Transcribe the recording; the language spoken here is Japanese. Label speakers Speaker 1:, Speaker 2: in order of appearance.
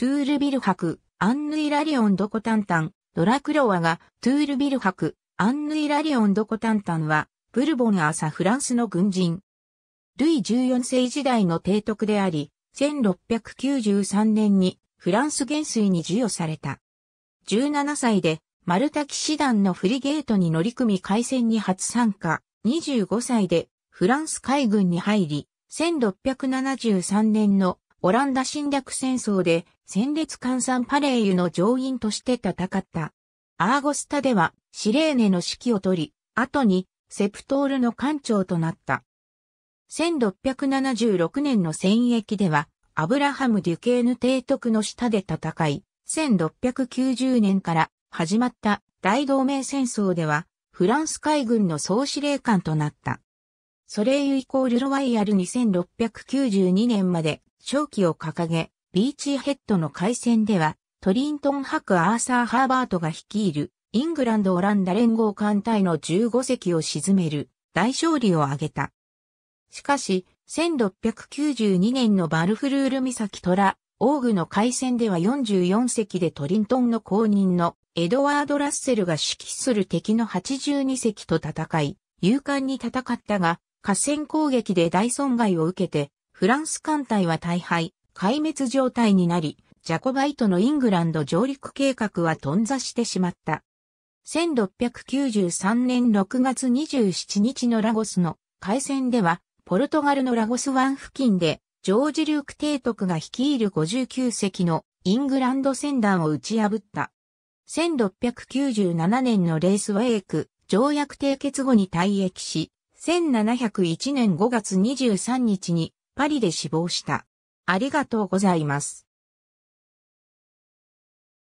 Speaker 1: トゥールビル博、アンヌイラリオンドコタンタン、ドラクロワが、トゥールビル博、アンヌイラリオンドコタンタンは、ブルボン朝フランスの軍人。ルイ14世時代の提督であり、1693年にフランス元帥に授与された。17歳で、マルタ騎士団のフリゲートに乗り組み海戦に初参加。25歳で、フランス海軍に入り、1673年のオランダ侵略戦争で戦列換算パレーユの上院として戦った。アーゴスタではシレーネの指揮を取り、後にセプトールの艦長となった。1676年の戦役では、アブラハム・デュケーヌ提督の下で戦い、1690年から始まった大同盟戦争では、フランス海軍の総司令官となった。ソレイユイコールロワイヤル2692年まで勝機を掲げ、ビーチヘッドの海戦では、トリントン博アーサー・ハーバートが率いる、イングランド・オランダ連合艦隊の15隻を沈める、大勝利を挙げた。しかし、1692年のバルフルール岬トラ、オーグの海戦では44隻でトリントンの公認のエドワード・ラッセルが指揮する敵の82隻と戦い、勇敢に戦ったが、河川攻撃で大損害を受けて、フランス艦隊は大敗、壊滅状態になり、ジャコバイトのイングランド上陸計画は頓挫してしまった。1693年6月27日のラゴスの海戦では、ポルトガルのラゴス湾付近で、ジョージ・リューク提督が率いる59隻のイングランド船団を打ち破った。1697年のレースウェイク条約締結後に退役し、1701年5月23日にパリで死亡した。ありがとうございます。